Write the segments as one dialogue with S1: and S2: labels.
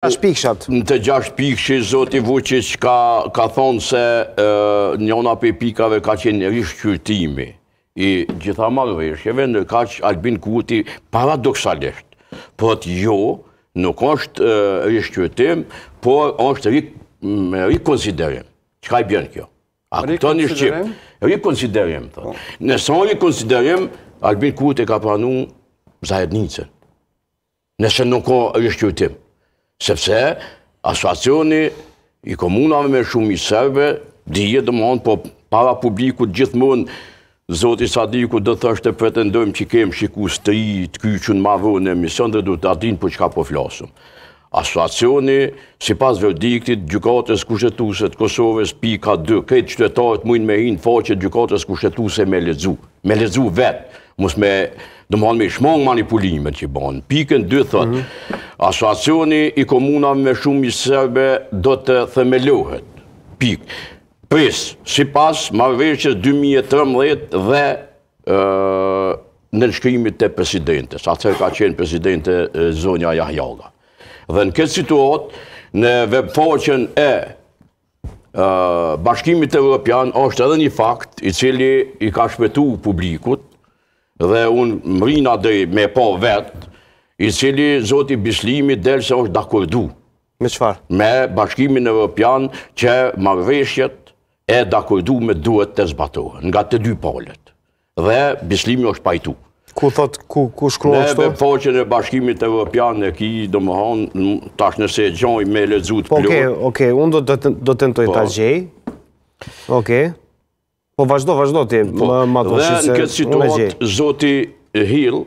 S1: Në të gjasht pikshi, zoti Vucic ka thonë se njona për pikave ka qenë rishë qyrtimi i gjitha marve i në ka albin kuti paradoksalisht. Po të jo, nuk është rishë por është rikonsiderim. Qëka i bjenë kjo? A të të një shqip? Rikonsiderim. Nësë në rikonsiderim, albin kuti ka pranu zahednice. Nëse nuk është rishë sepse asociacioni i komunave me shumë i serve, dhije dhe mund, po para publiku gjithë mund, Zoti Sadiku dhe thështë të pretendojmë që kemë shikus të i të kyqën marrë në emision dhe du të adinë për qka po flasëm. Asociacioni, si pas verdiktit, Gjukatës të Kosovës, Pika 2, këtë qytetarët mujnë me hinë faqët Gjukatës Kushetuset me lezu, me lezu vetë, mos me, dëmëhon me shmong manipulimet që banë, pikën dy thot, mhm. asoacioni i komunave me shumë i sërbe do të themelohet, pikë, pres, si pas 2013 dhe e, në nëshkrimit të presidentes, atë ka qenë presidente Zonja Jahjalla. Dhe në këtë situatë, në webfoqen e bashkimit e Europian, është edhe një fakt i cili i ka shpetu publikut, dhe unë më rina dhe me po vetë, i cili Zoti Bislimi delë se është dakordu. Me qëfar? Me bashkimin evropian që marveshjet e dakordu me duhet të zbatohë, nga të dy palet. Dhe Bislimi është pajtu. Ku thot, ku, ku shkruat shto? Ne me poqen e bashkimit evropian e ki, do më honë, tash nëse gjoj me lezut po, plur. Oke, okay, oke, okay, unë do, do, tentoj të ta po. gjej. Oke. Okay. Po vazhdo, vazhdo ti, po, më matë se... Dhe në këtë situatë, zoti Hill,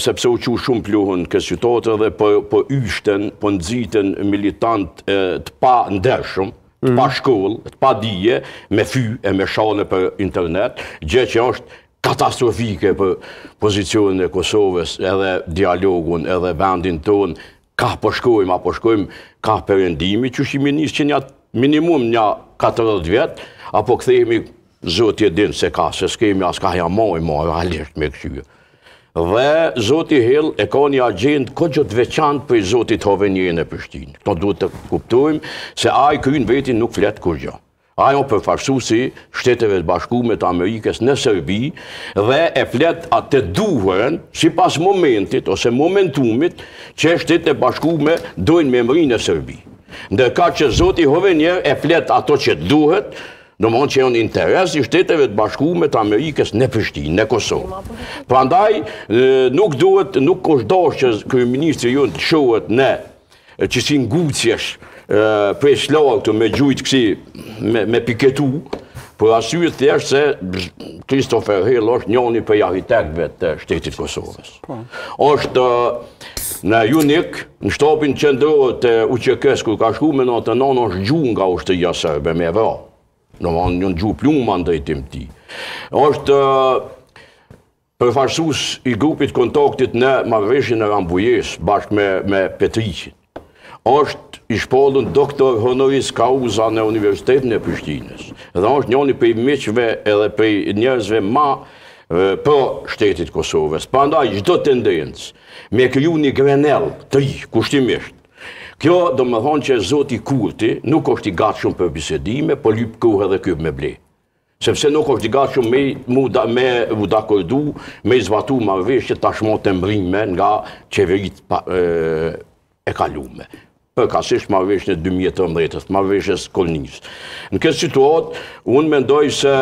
S1: sepse u që shumë pluhën këtë qytotë dhe po, po yshten, po nëzitën militant të pa ndeshëm, të pa mhm. shkollë, të pa dije, me fy e me shane për internet, gjë që është katastrofike për pozicionën e Kosovës, edhe dialogun, edhe vendin tonë, ka përshkojmë, po a përshkojmë, ka përëndimi, që shi që një minimum një 14 vjetë, apo këthejmi zotë i din se ka, se s'kemi as ka jamoj ma, e me këshyë. Dhe zotë i hill e ka një agjend ko gjëtë veçant për i zotë i të hove një në Prishtinë. Këto duhet të kuptojmë se a i kërinë vetin nuk fletë kur gjë. A jo përfarsu si shteteve të bashkume të Amerikës në Serbi dhe e flet atë të duhërën si pas momentit ose momentumit që shtete bashkume dojnë me mëri në Serbi. Ndërka që Zoti Hovenjer e flet ato që duhet në mund që janë interes i shteteve të bashku me të Amerikës në Prishtinë, në Kosovë. Pra ndaj, nuk duhet, nuk është që kërëministri ministri ju në të shohet në që si ngucjesh për e shlarë të me gjujtë kësi me piketu, për asyjët të eshtë se Kristofer Hill është njëni për jahitekve të shtetit Kosovës. Po. është në Junik, në shtopin qëndrojët të UQK-së kërë ka shku me në të është gjunga është të jasërbe me vërë. Në më në gjuhë plumë më ndajtim ti. Oshtë përfarsus i grupit kontaktit në marveshjën e Rambujes, bashkë me Petriqin. Oshtë i shpollën doktor honoris kauza në Universitetin e Pyshtinës. Dhe oshtë njëni për i miqve edhe për i njerëzve ma për shtetit Kosovës. Pa ndaj, gjithë do tendencë me kryu një grenel të i kushtimisht Kjo do më thonë që zoti kurti nuk është i gatë shumë për bisedime, po lypë kohë edhe kjo me ble. Sepse nuk është i gatë shumë me, da, me u dakordu, me zvatu ma që tashmo të mbrime nga qeverit e, e kalume. Për kasisht ma vesh në 2013-ët, ma vesh e Në këtë situatë, unë mendoj se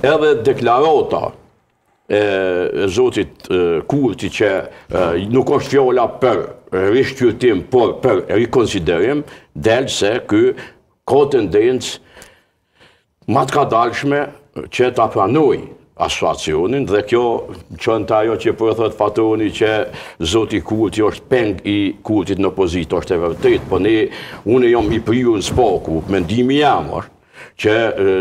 S1: edhe deklarota, zotit kurti që nuk është fjolla për rishqyrtim, por për rikonsiderim, delë se kë ka tendencë matë ka dalshme që të apranuj asfacionin dhe kjo që në po tajo që përëthët fatoni që zoti kurti është peng i kurtit në pozitë, është e vërtit, po ne, unë e jam i priju në spoku, me ndimi jam është, që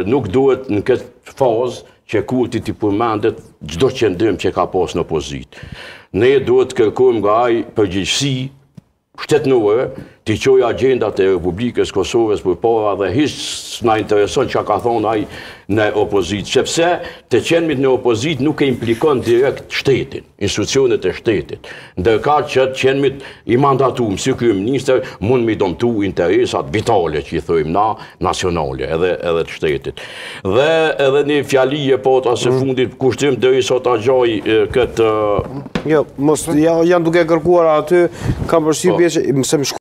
S1: nuk duhet në këtë fazë që ku të përmendet gjdo që që ka pas në opozit. Ne duhet të nga ajë përgjithsi shtetënore ti qoj agendat e Republikës Kosovës për para dhe hisë nga intereson që ka thonë ajë në opozitë. Qepse të qenëmit në opozitë nuk e implikon direkt shtetit, institucionet e shtetit. Ndërka që të qenëmit i mandatum, më si kërë minister, mund më i domtu interesat vitale që i thërim na, nacionale edhe të shtetit. Dhe edhe një fjali e pota asë mm. fundit kushtim dhe i sot a gjoj këtë... Jo, janë duke kërkuar aty, kam po. përshqipje që...